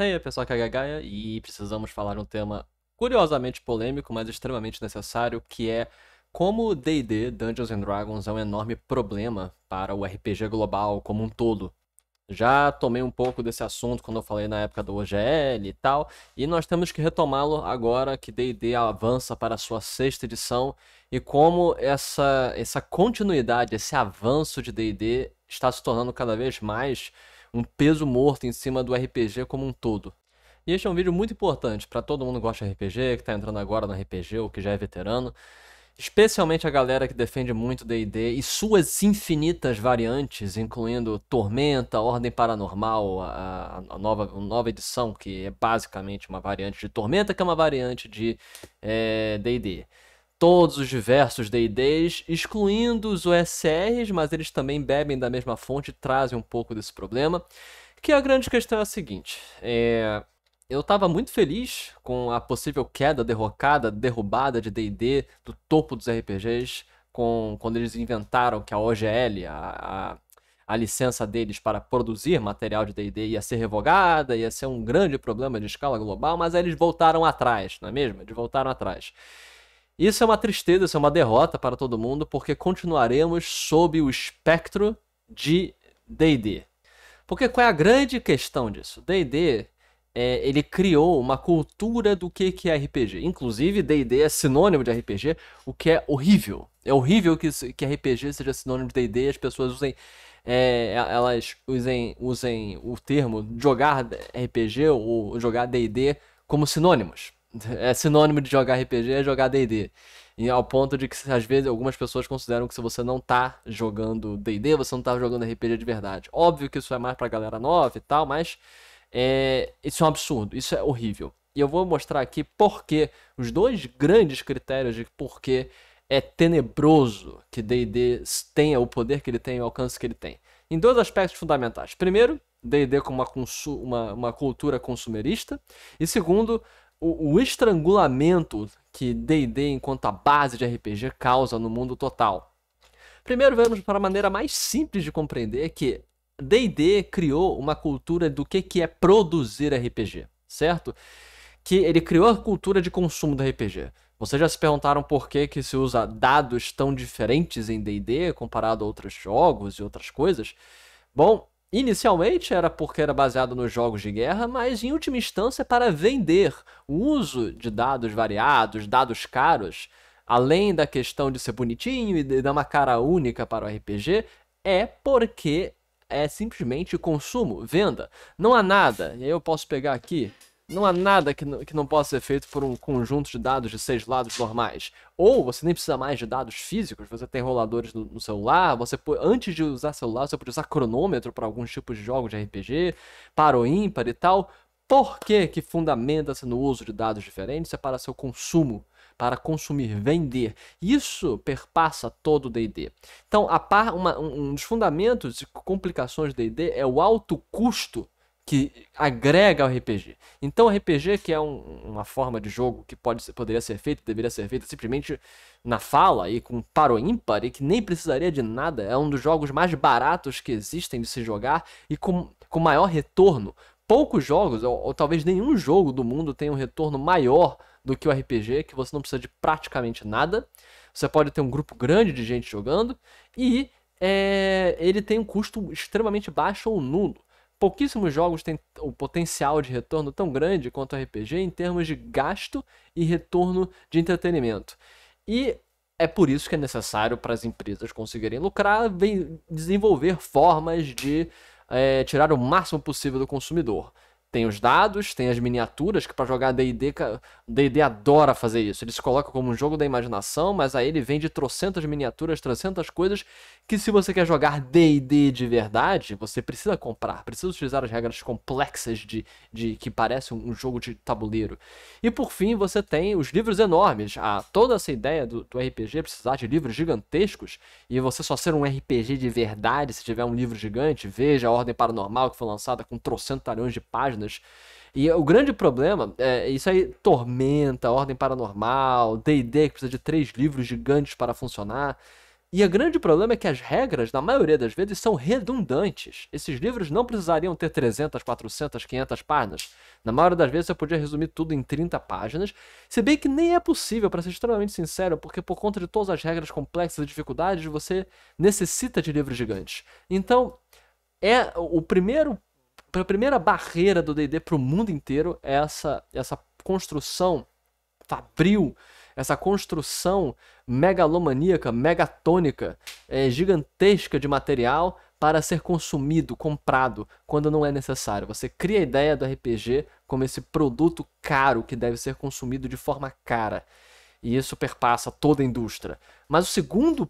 Hey, pessoal, aqui é a Gaia e precisamos falar um tema curiosamente polêmico, mas extremamente necessário, que é como D&D, Dungeons and Dragons, é um enorme problema para o RPG global como um todo. Já tomei um pouco desse assunto quando eu falei na época do OGL e tal, e nós temos que retomá-lo agora que D&D avança para a sua sexta edição e como essa, essa continuidade, esse avanço de D&D está se tornando cada vez mais um peso morto em cima do RPG como um todo. E este é um vídeo muito importante para todo mundo que gosta de RPG, que está entrando agora no RPG ou que já é veterano, especialmente a galera que defende muito D&D e suas infinitas variantes, incluindo Tormenta, Ordem Paranormal, a, a nova, a nova edição, que é basicamente uma variante de Tormenta, que é uma variante de D&D. Eh, é, todos os diversos D&Ds, excluindo os OSRs, mas eles também bebem da mesma fonte e trazem um pouco desse problema. Que a grande questão é a seguinte, é... eu estava muito feliz com a possível queda, derrocada, derrubada de D&D do topo dos RPGs, com... quando eles inventaram que a OGL, a, a a licença deles para produzir material de D&D ia ser revogada, ia ser um grande problema de escala global, mas aí eles voltaram atrás, não é mesmo? Eles voltaram atrás. Isso é uma tristeza, isso é uma derrota para todo mundo, porque continuaremos sob o espectro de D&D. Porque qual é a grande questão disso? D&D, é, ele criou uma cultura do que, que é RPG. Inclusive, D&D é sinônimo de RPG, o que é horrível. É horrível que, que RPG seja sinônimo de D&D, as pessoas usem... É, elas usem, usem o termo jogar RPG ou jogar D&D como sinônimos é sinônimo de jogar RPG é jogar D&D. E ao ponto de que, às vezes, algumas pessoas consideram que se você não tá jogando D&D, você não tá jogando RPG de verdade. Óbvio que isso é mais pra galera nova e tal, mas é, isso é um absurdo, isso é horrível. E eu vou mostrar aqui porque os dois grandes critérios de que é tenebroso que D&D tenha o poder que ele tem, o alcance que ele tem. Em dois aspectos fundamentais. Primeiro, D&D como uma, uma, uma cultura consumerista. E segundo, o, o estrangulamento que D&D enquanto a base de RPG causa no mundo total. Primeiro vamos para a maneira mais simples de compreender que D&D criou uma cultura do que, que é produzir RPG, certo? Que ele criou a cultura de consumo do RPG. Vocês já se perguntaram por que, que se usa dados tão diferentes em D&D comparado a outros jogos e outras coisas? Bom, Inicialmente era porque era baseado nos jogos de guerra, mas em última instância para vender o uso de dados variados, dados caros, além da questão de ser bonitinho e dar uma cara única para o RPG, é porque é simplesmente consumo, venda. Não há nada. E aí eu posso pegar aqui não há nada que, que não possa ser feito por um conjunto de dados de seis lados normais. Ou você nem precisa mais de dados físicos, você tem roladores no, no celular, você antes de usar celular, você pode usar cronômetro para alguns tipos de jogos de RPG, para o ímpar e tal. Por que, que fundamenta-se no uso de dados diferentes? É para seu consumo para consumir, vender. Isso perpassa todo o D&D. Então, par, uma, um, um dos fundamentos e complicações do D&D é o alto custo que agrega ao RPG. Então, o RPG, que é um, uma forma de jogo que pode ser, poderia ser feita, deveria ser feita simplesmente na fala e com ou ímpar e que nem precisaria de nada, é um dos jogos mais baratos que existem de se jogar e com, com maior retorno. Poucos jogos, ou, ou talvez nenhum jogo do mundo, tem um retorno maior do que o RPG, que você não precisa de praticamente nada. Você pode ter um grupo grande de gente jogando e é, ele tem um custo extremamente baixo ou nulo. Pouquíssimos jogos têm o potencial de retorno tão grande quanto o RPG em termos de gasto e retorno de entretenimento. E é por isso que é necessário para as empresas conseguirem lucrar, desenvolver formas de é, tirar o máximo possível do consumidor. Tem os dados, tem as miniaturas, que para jogar D&D, D&D adora fazer isso. Ele se coloca como um jogo da imaginação, mas aí ele vende trocentas miniaturas, trocentas coisas, que se você quer jogar D&D de verdade, você precisa comprar, precisa utilizar as regras complexas de, de que parece um, jogo de tabuleiro. E por fim, você tem os livros enormes. Ah, toda essa ideia do, do RPG precisar de livros gigantescos, e você só ser um RPG de verdade se tiver um livro gigante, veja a Ordem Paranormal, que foi lançada com trocentos de páginas, modernas. E o grande problema é isso aí: Tormenta, Ordem Paranormal, DD, que precisa de três livros gigantes para funcionar. E o grande problema é que as regras, na maioria das vezes, são redundantes. Esses livros não precisariam ter 300, 400, 500 páginas. Na maioria das vezes, você podia resumir tudo em 30 páginas. Se bem que nem é possível, para ser extremamente sincero, porque por conta de todas as regras complexas e dificuldades, você necessita de livros gigantes. Então, é o primeiro a primeira barreira do D&D para o mundo inteiro é essa, essa construção fabril, essa construção megalomaníaca, megatônica, é, gigantesca de material para ser consumido, comprado, quando não é necessário. Você cria a ideia do RPG como esse produto caro que deve ser consumido de forma cara. E isso perpassa toda a indústria. Mas o segundo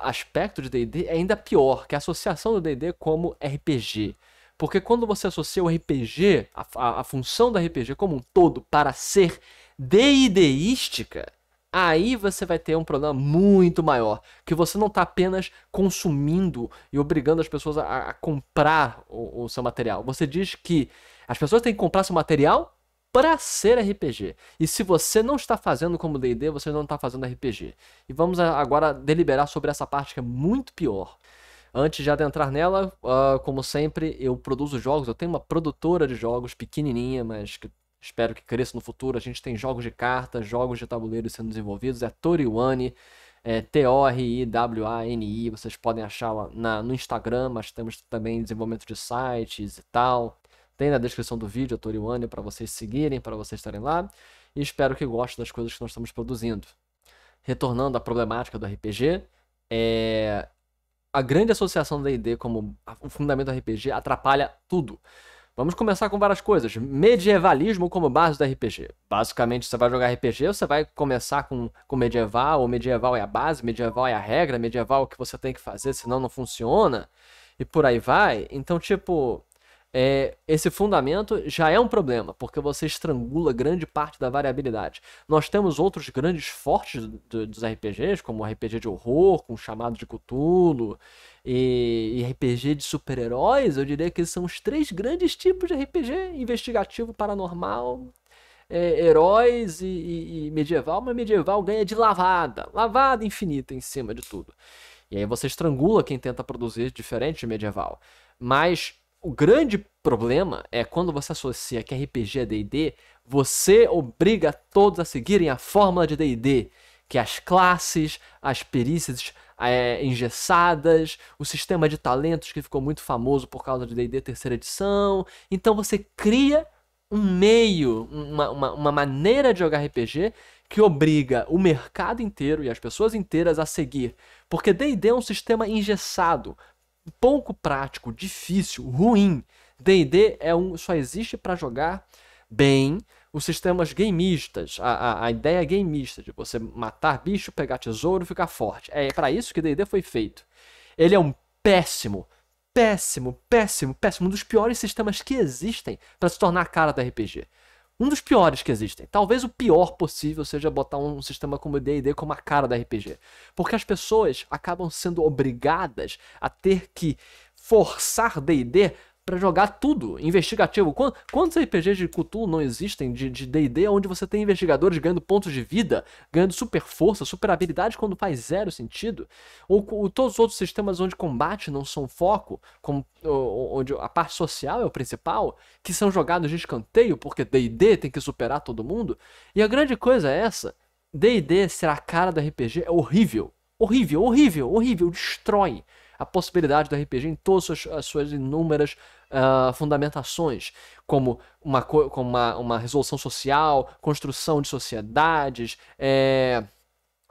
aspecto de D&D é ainda pior, que é a associação do D&D como RPG. Porque quando você associa o RPG, a, a, a função do RPG como um todo, para ser deideística, aí você vai ter um problema muito maior. Que você não está apenas consumindo e obrigando as pessoas a, a comprar o, o seu material. Você diz que as pessoas têm que comprar seu material para ser RPG. E se você não está fazendo como D&D, você não está fazendo RPG. E vamos agora deliberar sobre essa parte que é muito pior. Antes de adentrar nela, uh, como sempre, eu produzo jogos. Eu tenho uma produtora de jogos pequenininha, mas que espero que cresça no futuro. A gente tem jogos de cartas, jogos de tabuleiro sendo desenvolvidos. É Toriwani, é T-O-R-I-W-A-N-I. Vocês podem achar lá na, no Instagram, mas temos também desenvolvimento de sites e tal. Tem na descrição do vídeo a Toriwani para vocês seguirem, para vocês estarem lá. E espero que gostem das coisas que nós estamos produzindo. Retornando à problemática do RPG, é a grande associação da D&D como o fundamento do RPG atrapalha tudo. Vamos começar com várias coisas. Medievalismo como base do RPG. Basicamente, você vai jogar RPG, você vai começar com, com medieval, ou medieval é a base, medieval é a regra, medieval é o que você tem que fazer, senão não funciona, e por aí vai. Então, tipo, é, esse fundamento já é um problema, porque você estrangula grande parte da variabilidade. Nós temos outros grandes fortes do, dos RPGs, como o RPG de horror, com o chamado de Cthulhu, e, e RPG de super-heróis. Eu diria que são os três grandes tipos de RPG: investigativo, paranormal, é, heróis e, e, e medieval, mas medieval ganha de lavada lavada infinita em cima de tudo. E aí você estrangula quem tenta produzir diferente de medieval. Mas o grande problema é quando você associa que RPG é D&D, você obriga todos a seguirem a fórmula de D&D, que é as classes, as perícias é, engessadas, o sistema de talentos que ficou muito famoso por causa de D&D terceira edição. Então você cria um meio, uma, uma, uma maneira de jogar RPG que obriga o mercado inteiro e as pessoas inteiras a seguir. Porque DD é um sistema engessado, pouco prático, difícil, ruim. D&D é um só existe para jogar bem os sistemas gameistas, a, a, a, ideia gameista de você matar bicho, pegar tesouro, ficar forte. É para isso que D&D foi feito. Ele é um péssimo, péssimo, péssimo, péssimo, um dos piores sistemas que existem para se tornar a cara do RPG um dos piores que existem. Talvez o pior possível seja botar um sistema como o D&D como a cara da RPG, porque as pessoas acabam sendo obrigadas a ter que forçar D&D para jogar tudo, investigativo. Quantos RPGs de Cthulhu não existem de D&D onde você tem investigadores ganhando pontos de vida, ganhando super força, super habilidade quando faz zero sentido? Ou, ou todos os outros sistemas onde combate não são foco, como, onde a parte social é o principal, que são jogados de escanteio porque D&D tem que superar todo mundo? E a grande coisa é essa, D&D ser a cara do RPG é horrível. Horrível, horrível, horrível, destrói a possibilidade do RPG em todas as suas inúmeras uh, fundamentações, como, uma, como uma, uma resolução social, construção de sociedades, é,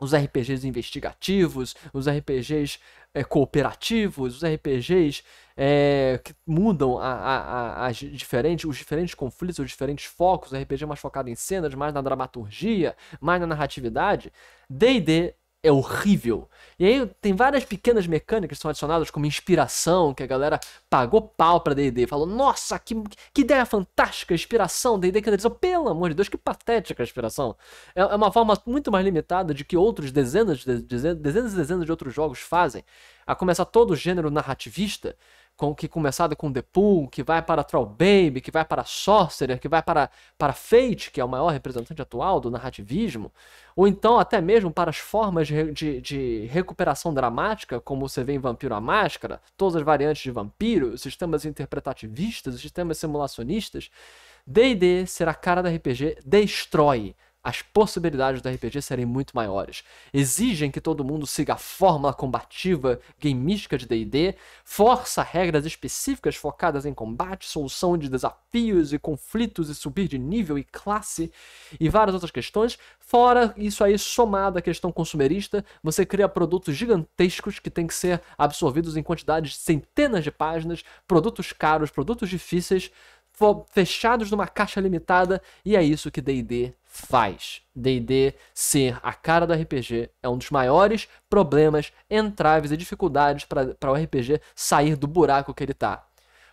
os RPGs investigativos, os RPGs é, eh, cooperativos, os RPGs é, eh, que mudam a, a, a, as diferentes, os diferentes conflitos, os diferentes focos, RPG é mais focado em cenas, mais na dramaturgia, mais na narratividade. D&D é horrível. E aí tem várias pequenas mecânicas que são adicionadas, como inspiração, que a galera pagou pau pra D&D. Falou, nossa, que, que ideia fantástica, inspiração, D&D canalizou. Pelo amor de Deus, que patética a inspiração. É, é uma forma muito mais limitada de que outros dezenas, de, dezenas e dezenas de outros jogos fazem. A começar todo o gênero narrativista, com, que começado com The Pool, que vai para Troll Baby, que vai para Sorcerer, que vai para, para Fate, que é o maior representante atual do narrativismo, ou então até mesmo para as formas de, de, de recuperação dramática, como você vê em Vampiro à Máscara, todas as variantes de vampiro, sistemas interpretativistas, sistemas simulacionistas, D&D será a cara da RPG, destrói as possibilidades do RPG serem muito maiores. Exigem que todo mundo siga a fórmula combativa gameística de D&D, força regras específicas focadas em combate, solução de desafios e conflitos e subir de nível e classe e várias outras questões. Fora isso aí somado à questão consumerista, você cria produtos gigantescos que têm que ser absorvidos em quantidades de centenas de páginas, produtos caros, produtos difíceis, fechados numa caixa limitada, e é isso que DD faz. DD ser a cara do RPG é um dos maiores problemas, entraves e dificuldades para o RPG sair do buraco que ele tá.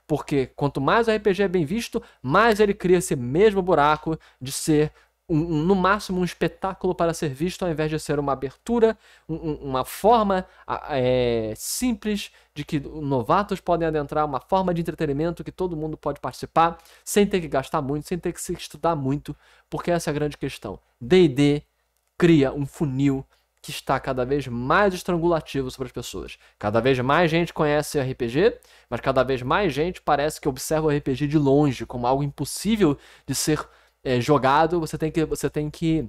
Porque quanto mais o RPG é bem visto, mais ele cria esse mesmo buraco de ser um, no máximo um espetáculo para ser visto, ao invés de ser uma abertura, um, uma forma é, simples de que novatos podem adentrar, uma forma de entretenimento que todo mundo pode participar, sem ter que gastar muito, sem ter que se estudar muito, porque essa é a grande questão. DD cria um funil que está cada vez mais estrangulativo sobre as pessoas. Cada vez mais gente conhece RPG, mas cada vez mais gente parece que observa o RPG de longe, como algo impossível de ser é, jogado, você tem que. Você tem que.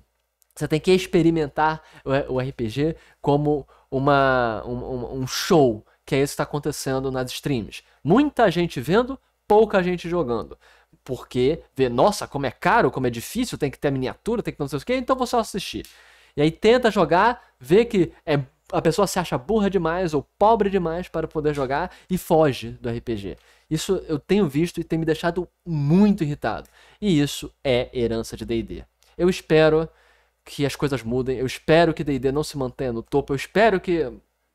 Você tem que experimentar o, o RPG como uma, um, um show, que é isso que está acontecendo nas streams. Muita gente vendo, pouca gente jogando porque vê, nossa, como é caro, como é difícil, tem que ter miniatura, tem que ter não sei o que, então vou só assistir. E aí tenta jogar, vê que é a pessoa se acha burra demais ou pobre demais para poder jogar e foge do RPG. Isso eu tenho visto e tem me deixado muito irritado. E isso é herança de DD. Eu espero que as coisas mudem, eu espero que DD não se mantenha no topo, eu espero que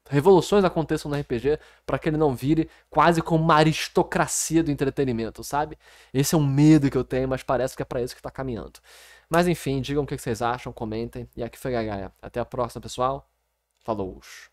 revoluções aconteçam no RPG para que ele não vire quase como uma aristocracia do entretenimento, sabe? Esse é um medo que eu tenho, mas parece que é para isso que está caminhando. Mas enfim, digam o que vocês acham, comentem. E aqui foi Gagaia. Até a próxima, pessoal. Falou! -os.